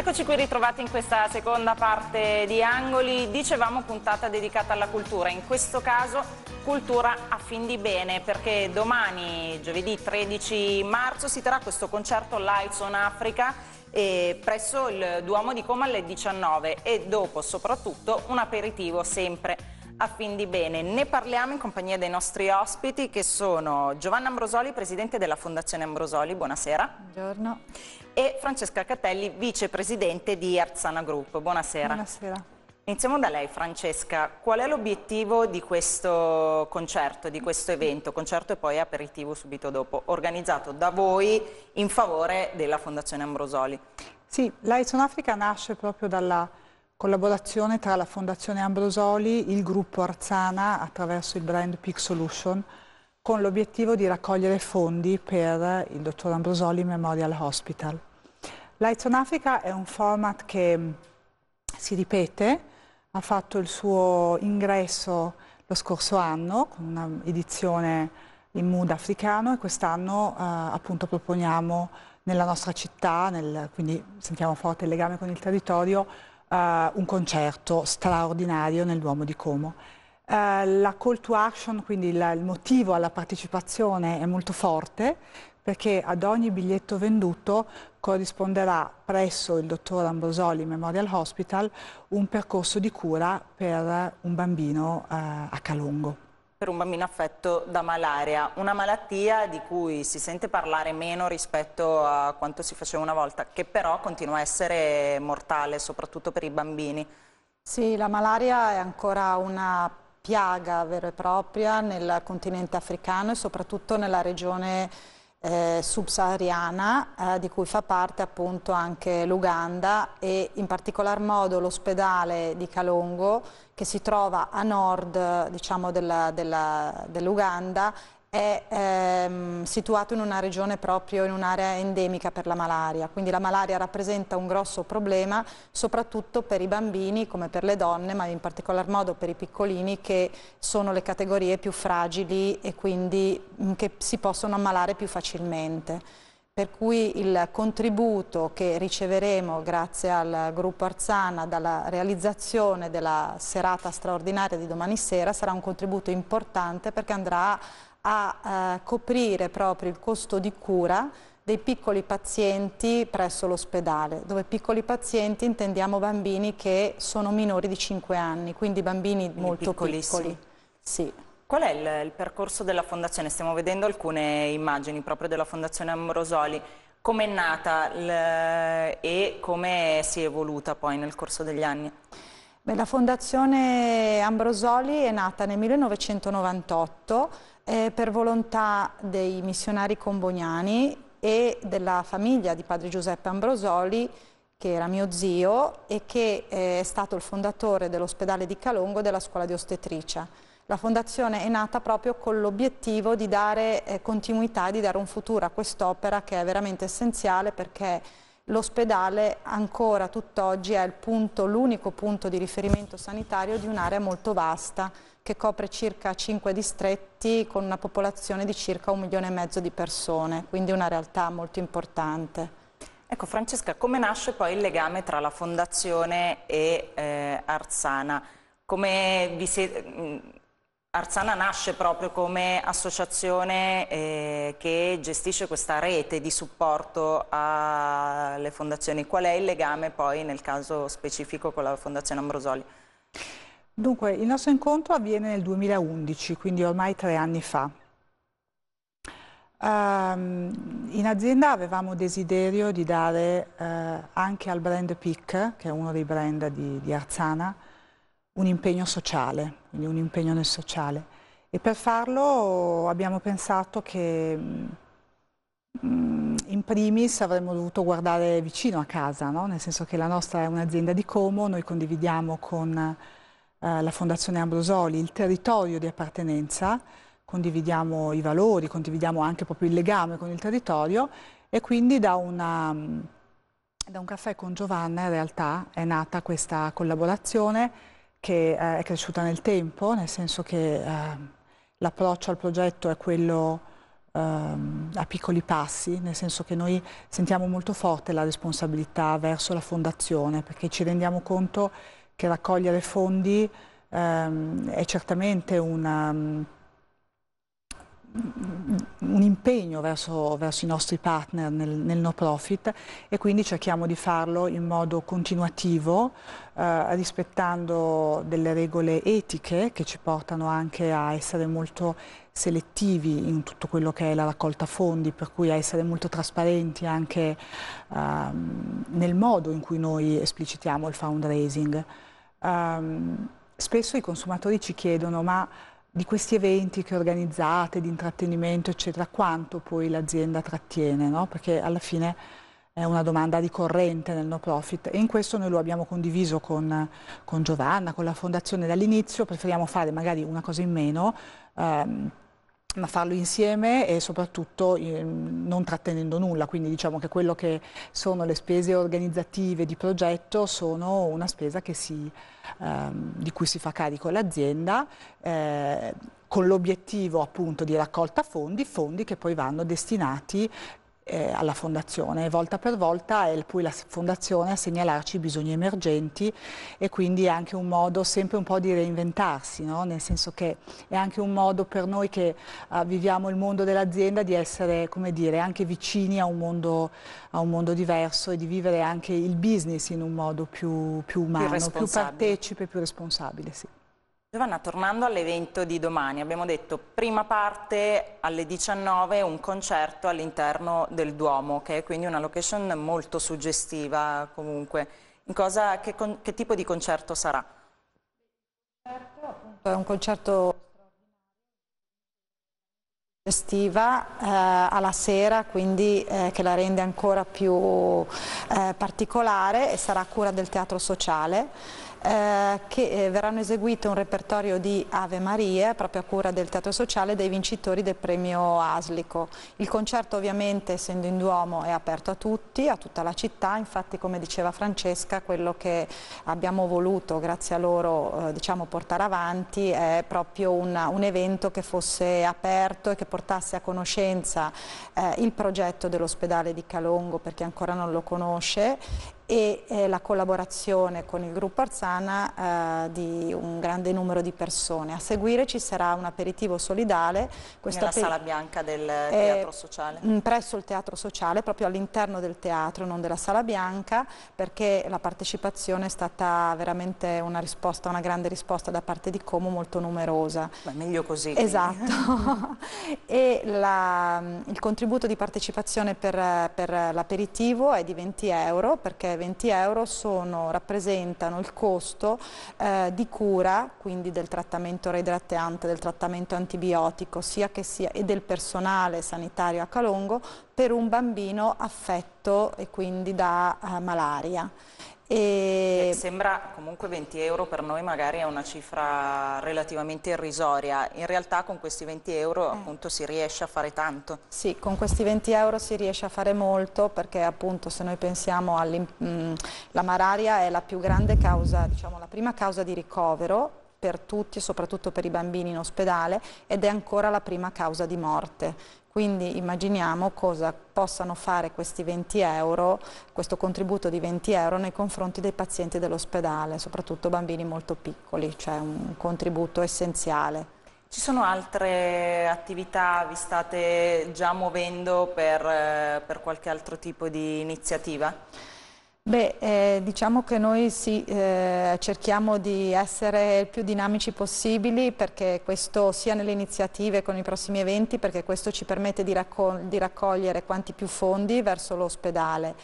Eccoci qui ritrovati in questa seconda parte di Angoli, dicevamo puntata dedicata alla cultura, in questo caso cultura a fin di bene perché domani, giovedì 13 marzo, si terrà questo concerto Lights on Africa eh, presso il Duomo di Como alle 19 e dopo soprattutto un aperitivo sempre a fin di bene. Ne parliamo in compagnia dei nostri ospiti che sono Giovanna Ambrosoli, presidente della Fondazione Ambrosoli, buonasera. Buongiorno. E Francesca Catelli, vicepresidente di Arzana Group, buonasera. Buonasera. Iniziamo da lei Francesca, qual è l'obiettivo di questo concerto, di questo evento, concerto e poi aperitivo subito dopo, organizzato da voi in favore della Fondazione Ambrosoli? Sì, Lights on Africa nasce proprio dalla Collaborazione tra la Fondazione Ambrosoli, il gruppo Arzana attraverso il brand Peak Solution con l'obiettivo di raccogliere fondi per il dottor Ambrosoli Memorial Hospital. Lights on Africa è un format che si ripete, ha fatto il suo ingresso lo scorso anno con un'edizione in mood africano e quest'anno eh, appunto proponiamo nella nostra città, nel, quindi sentiamo forte il legame con il territorio, uh, un concerto straordinario nel Duomo di Como. Uh, la call to action, quindi la, il motivo alla partecipazione è molto forte perché ad ogni biglietto venduto corrisponderà presso il dottor Ambrosoli Memorial Hospital un percorso di cura per un bambino uh, a Calongo per un bambino affetto da malaria, una malattia di cui si sente parlare meno rispetto a quanto si faceva una volta, che però continua a essere mortale, soprattutto per i bambini. Sì, la malaria è ancora una piaga vera e propria nel continente africano e soprattutto nella regione eh, subsahariana eh, di cui fa parte appunto anche l'Uganda e in particolar modo l'ospedale di Calongo che si trova a nord diciamo, dell'Uganda è ehm, situato in una regione proprio in un'area endemica per la malaria, quindi la malaria rappresenta un grosso problema soprattutto per i bambini come per le donne, ma in particolar modo per i piccolini che sono le categorie più fragili e quindi mh, che si possono ammalare più facilmente per cui il contributo che riceveremo grazie al gruppo Arzana dalla realizzazione della serata straordinaria di domani sera sarà un contributo importante perché andrà a a eh, coprire proprio il costo di cura dei piccoli pazienti presso l'ospedale, dove piccoli pazienti intendiamo bambini che sono minori di 5 anni, quindi bambini quindi molto piccoli. Sì. Qual è il, il percorso della Fondazione? Stiamo vedendo alcune immagini proprio della Fondazione Ambrosoli. Come è nata e come si è evoluta poi nel corso degli anni? Beh, la Fondazione Ambrosoli è nata nel 1998 eh, per volontà dei missionari comboniani e della famiglia di padre Giuseppe Ambrosoli che era mio zio e che eh, è stato il fondatore dell'ospedale di Calongo e della scuola di ostetricia. La fondazione è nata proprio con l'obiettivo di dare eh, continuità e di dare un futuro a quest'opera che è veramente essenziale perché l'ospedale ancora tutt'oggi è l'unico punto, di riferimento sanitario di un'area molto vasta che copre circa 5 distretti con una popolazione di circa un milione e mezzo di persone, quindi una realtà molto importante. Ecco Francesca, come nasce poi il legame tra la Fondazione e eh, Arzana? Come vi siete mm, Arzana nasce proprio come associazione eh, che gestisce questa rete di supporto alle fondazioni. Qual è il legame poi nel caso specifico con la Fondazione Ambrosoli? Dunque, il nostro incontro avviene nel 2011, quindi ormai tre anni fa. Um, in azienda avevamo desiderio di dare uh, anche al brand PIC, che è uno dei brand di, di Arzana, un impegno sociale, quindi un impegno nel sociale. E per farlo abbiamo pensato che mm, in primis avremmo dovuto guardare vicino a casa, no? nel senso che la nostra è un'azienda di Como, noi condividiamo con eh, la Fondazione Ambrosoli il territorio di appartenenza, condividiamo i valori, condividiamo anche proprio il legame con il territorio e quindi da, una, da un caffè con Giovanna in realtà è nata questa collaborazione che eh, è cresciuta nel tempo, nel senso che eh, l'approccio al progetto è quello ehm, a piccoli passi, nel senso che noi sentiamo molto forte la responsabilità verso la fondazione, perché ci rendiamo conto che raccogliere fondi ehm, è certamente una un impegno verso, verso, i nostri partner nel, nel, no profit e quindi cerchiamo di farlo in modo continuativo eh, rispettando delle regole etiche che ci portano anche a essere molto selettivi in tutto quello che è la raccolta fondi, per cui a essere molto trasparenti anche ehm, nel modo in cui noi esplicitiamo il fundraising. Um, spesso i consumatori ci chiedono ma di questi eventi che organizzate, di intrattenimento, eccetera, quanto poi l'azienda trattiene, no? perché alla fine è una domanda ricorrente nel no profit e in questo noi lo abbiamo condiviso con, con Giovanna, con la fondazione dall'inizio, preferiamo fare magari una cosa in meno, ehm, ma farlo insieme e soprattutto eh, non trattenendo nulla, quindi diciamo che quello che sono le spese organizzative di progetto sono una spesa si, ehm, di cui si fa carico l'azienda eh, con l'obiettivo appunto di raccolta fondi, fondi che poi vanno destinati eh, alla fondazione volta per volta è poi la fondazione a segnalarci i bisogni emergenti e quindi è anche un modo sempre un po' di reinventarsi, no? nel senso che è anche un modo per noi che eh, viviamo il mondo dell'azienda di essere come dire, anche vicini a un, mondo, a un, mondo, diverso e di vivere anche il business in un modo più, più umano, più, più partecipe, più responsabile. Sì. Giovanna, tornando all'evento di domani, abbiamo detto prima parte alle 19 un concerto all'interno del Duomo, che è quindi una location molto suggestiva comunque. Cosa, che, che, tipo di concerto sarà? È un concerto estiva eh, alla sera quindi eh, che la rende ancora più eh, particolare e sarà a cura del teatro sociale eh, che eh, verranno eseguite un repertorio di Ave Maria proprio a cura del Teatro Sociale dei vincitori del premio Aslico. Il concerto ovviamente essendo in Duomo è aperto a tutti, a tutta la città, infatti come diceva Francesca quello che abbiamo voluto grazie a loro eh, diciamo, portare avanti è proprio una, un evento che fosse aperto e che portasse a conoscenza eh, il progetto dell'ospedale di Calongo per chi ancora non lo conosce e eh, la collaborazione con il gruppo Arzana eh, di un grande numero di persone. A seguire ci sarà un aperitivo solidale. Nella sala bianca del eh, teatro sociale? Mm, presso il teatro sociale, proprio all'interno del teatro, non della sala bianca, perché la partecipazione è stata veramente una risposta, una grande risposta da parte di Como molto numerosa. Ma meglio così. Esatto. e la, mm, il contributo di partecipazione per, per l'aperitivo è di 20 euro perché 20 euro sono, rappresentano il costo eh, di cura, quindi del trattamento reidratante, del trattamento antibiotico sia che sia, e del personale sanitario a Calongo per un bambino affetto e quindi da eh, malaria e... Eh, sembra comunque 20 euro per noi magari è una cifra relativamente irrisoria, in realtà con questi 20 euro eh. appunto si riesce a fare tanto. Sì, con questi 20 euro si riesce a fare molto perché appunto se noi pensiamo alla mm, malaria è la più grande causa, diciamo la prima causa di ricovero per tutti e soprattutto per i bambini in ospedale ed è ancora la prima causa di morte. Quindi immaginiamo cosa possano fare questi 20 euro, questo contributo di 20 euro nei confronti dei pazienti dell'ospedale, soprattutto bambini molto piccoli, cioè un contributo essenziale. Ci sono altre attività, vi state già muovendo per, eh, per qualche altro tipo di iniziativa? Beh, eh, diciamo che noi sì, eh, cerchiamo di essere il più dinamici possibili perché questo sia nelle iniziative con i prossimi eventi perché questo ci permette di, raccog di raccogliere quanti più fondi verso l'ospedale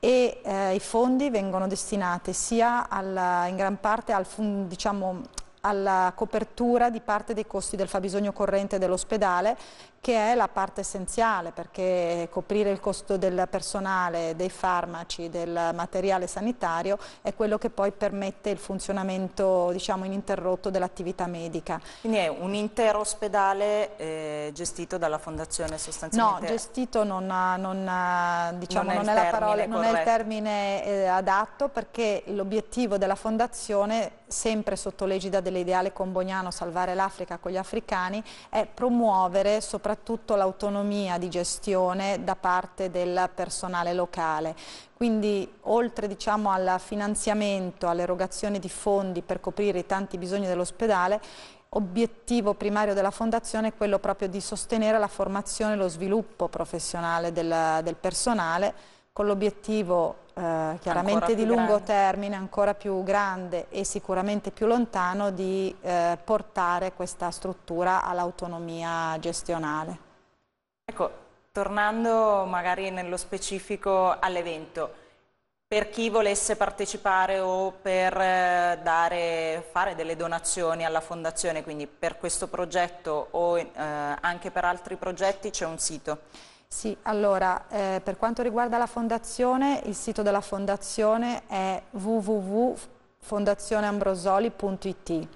e eh, i fondi vengono destinati sia alla, in gran parte al, diciamo, alla copertura di parte dei costi del fabbisogno corrente dell'ospedale che è la parte essenziale perché coprire il costo del personale, dei farmaci, del materiale sanitario è quello che poi permette il funzionamento diciamo, ininterrotto dell'attività medica. Quindi è un intero ospedale eh, gestito dalla fondazione sostanzialmente? No, gestito non, non, diciamo, non, è, non è, parola, è, il termine eh, adatto perché l'obiettivo della fondazione sempre sotto l'egida dell'ideale comboniano salvare l'Africa con gli africani è promuovere soprattutto l'autonomia di gestione da parte del personale locale. Quindi oltre diciamo, al finanziamento, all'erogazione di fondi per coprire i tanti bisogni dell'ospedale, obiettivo primario della Fondazione è quello proprio di sostenere la formazione e lo sviluppo professionale del, del personale con l'obiettivo eh, chiaramente di lungo grande. termine, ancora più grande e sicuramente più lontano, di eh, portare questa struttura all'autonomia gestionale. Ecco, tornando magari nello specifico all'evento, per chi volesse partecipare o per eh, dare, fare delle donazioni alla fondazione, quindi per questo progetto o eh, anche per altri progetti c'è un sito. Sì, allora, eh, per quanto riguarda la fondazione, il sito della fondazione è www.fondazioneambrosoli.it.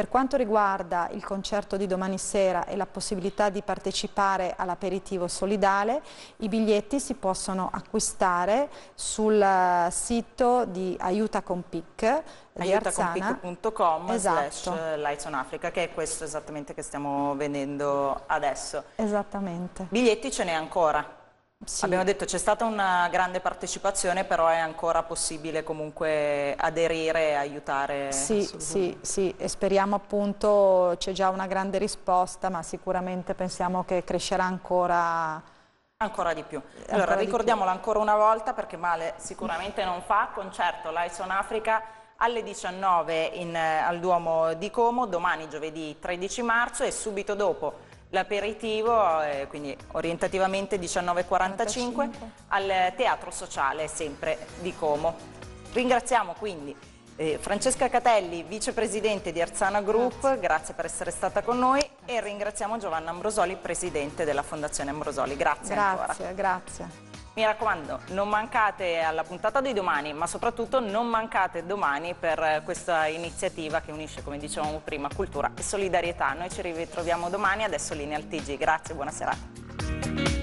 Per quanto riguarda il concerto di domani sera e la possibilità di partecipare all'aperitivo solidale, i biglietti si possono acquistare sul eh, sito di Aiuta con PIC aiutaconpic.com esatto. slash eh, Lights on Africa che è questo esattamente che stiamo vendendo adesso esattamente biglietti ce n'è ancora sì. Abbiamo detto c'è stata una grande partecipazione, però è ancora possibile comunque aderire e aiutare. Sì, sì, sì, e speriamo appunto c'è già una grande risposta, ma sicuramente pensiamo che crescerà ancora. Ancora di più. Allora ancora ricordiamolo più. ancora una volta perché Male sicuramente non fa, concerto on Africa alle 19 in, eh, al Duomo di Como, domani giovedì 13 marzo e subito dopo L'aperitivo, eh, quindi orientativamente 19.45, al Teatro Sociale, sempre di Como. Ringraziamo quindi eh, Francesca Catelli, vicepresidente di Arzana Group, grazie. grazie. per essere stata con noi e ringraziamo Giovanna Ambrosoli, presidente della Fondazione Ambrosoli. Grazie, grazie ancora. Grazie, grazie. Mi raccomando, non mancate alla puntata di domani, ma soprattutto non mancate domani per eh, questa iniziativa che unisce, come dicevamo prima, cultura e solidarietà. Noi ci ritroviamo domani, adesso linea al TG. Grazie, buona serata.